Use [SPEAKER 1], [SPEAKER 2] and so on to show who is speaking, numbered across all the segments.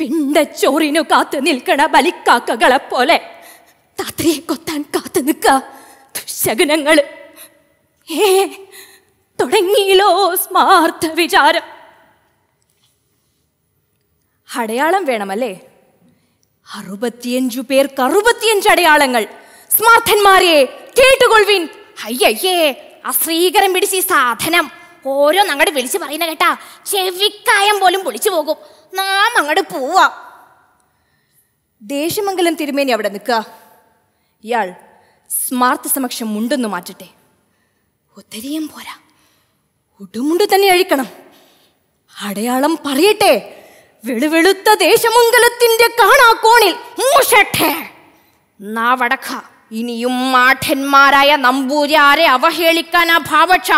[SPEAKER 1] പിണ്ട ചോറിനു കാത്തു നിൽക്കണ ബലിക്കാക്കകളെ പോലെ താത്രിയെ കൊത്താൻ കാത്തു നിൽക്ക ദുശകനങ്ങൾ ഏ തുടങ്ങിയിലോ സ്മാർത്ഥ വിചാരം അടയാളം വേണമല്ലേ അറുപത്തിയഞ്ചു പേർക്ക് അറുപത്തിയഞ്ച് അടയാളങ്ങൾ സ്മാർത്ഥന്മാരെ കേട്ടുകൊള്ളുവിൻ അയ്യയ്യേ അശ്രീകരം പിടിച്ച് സാധനം ഓരോ അങ്ങോട്ട് വിളിച്ച് പറയുന്ന കേട്ടാ ചെവിക്കായം പോലും പൊളിച്ചു പോകും നാം അങ്ങോട്ട് പോവാ ദേശമംഗലം തിരുമേനി അവിടെ നിൽക്കുക ഇയാൾ സ്മാർത്ത് സമക്ഷം മുണ്ടെന്ന് മാറ്റട്ടെ ഒത്തിരിയും പോരാ ഉടുമുണ്ട് തന്നെ അഴിക്കണം അടയാളം പറയട്ടെ വെളുവെളുത്ത ദേശമംഗലത്തിന്റെ കാണാ മൂഷട്ടെ നാവടക്ക ഇനിയും മാഠന്മാരായ നമ്പൂരി ആരെ അവഹേളിക്കാനാ ഭാവക്ഷ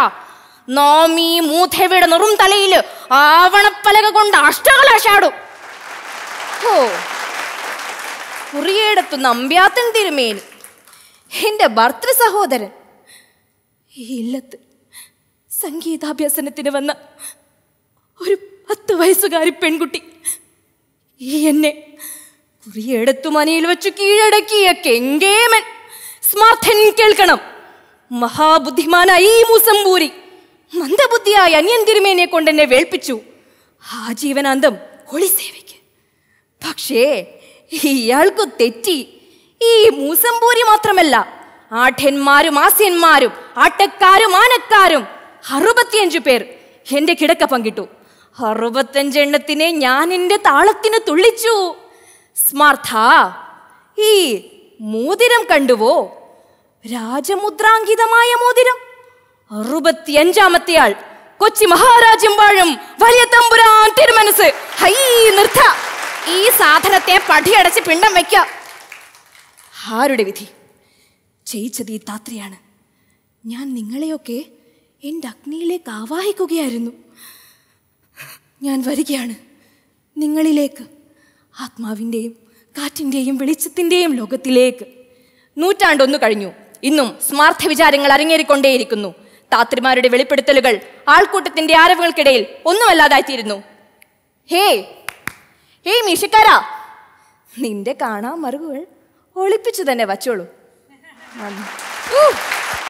[SPEAKER 1] നോമി ഈ നെറും തലയിൽ ആവണപ്പലക കൊണ്ട് അഷ്ടകളാശാടും ഓ കുറിയയിടത്തു നമ്പ്യാത്തൻ തിരുമേനി എൻ്റെ ഭർത്തൃ സഹോദരൻ ഈ ഇല്ലത്ത് സംഗീതാഭ്യാസനത്തിന് വന്ന ഒരു പത്ത് വയസ്സുകാരി പെൺകുട്ടി ഈ എന്നെ കുറിയെടുത്തു മനയിൽ വെച്ചു കീഴടക്കിയ കെങ്കേമൻ സ്മാർത്ഥൻ കേൾക്കണം മഹാബുദ്ധിമാനായി മൂസംപൂരി മന്ദബുദ്ധിയായ അന്യൻ തിരുമേനെ കൊണ്ട് എന്നെ വേൾപ്പിച്ചു ആ ജീവനാന്തം ഹോളി സേവയ്ക്ക് പക്ഷേ ഇയാൾക്കു തെറ്റി ഈ മൂസംപൂരി മാത്രമല്ല ആഠന്മാരും ആസ്യന്മാരും ആട്ടക്കാരും ആനക്കാരും അറുപത്തിയഞ്ചു പേർ എന്റെ കിടക്ക പങ്കിട്ടു അറുപത്തഞ്ചെണ്ണത്തിനെ ഞാൻ എന്റെ താളത്തിന് തുള്ളിച്ചു സ്മാർത്ഥ ഈ മോതിരം കണ്ടുവോ രാജമുദ്രാങ്കിതമായ മോതിരം അറുപത്തി അഞ്ചാമത്തെ ആൾ കൊച്ചി മഹാരാജ്യം വാഴും വലിയ തമ്പുരാൻ തിരുമനസ് ഹൈ നിർത്ത ഈ സാധനത്തെ പടിയടച്ച് പിണ്ടം വയ്ക്ക ആരുടെ വിധി ചെയ്യിച്ചത് ഈ താത്രിയാണ് ഞാൻ നിങ്ങളെയൊക്കെ എൻ്റെ അഗ്നിയിലേക്ക് ആവാഹിക്കുകയായിരുന്നു ഞാൻ വരികയാണ് നിങ്ങളിലേക്ക് ആത്മാവിൻ്റെയും കാറ്റിൻ്റെയും വെളിച്ചത്തിൻ്റെയും ലോകത്തിലേക്ക് നൂറ്റാണ്ടൊന്നു കഴിഞ്ഞു ഇന്നും സ്മാർത്ഥ വിചാരങ്ങൾ അരങ്ങേറിക്കൊണ്ടേയിരിക്കുന്നു താത്രിമാരുടെ വെളിപ്പെടുത്തലുകൾ ആൾക്കൂട്ടത്തിന്റെ ആരവുകൾക്കിടയിൽ ഒന്നുമല്ലാതായിത്തീരുന്നു ഹേ ഹേ മീശക്കാരാ നിന്റെ കാണാൻ മറുകൾ ഒളിപ്പിച്ചു തന്നെ വച്ചോളൂ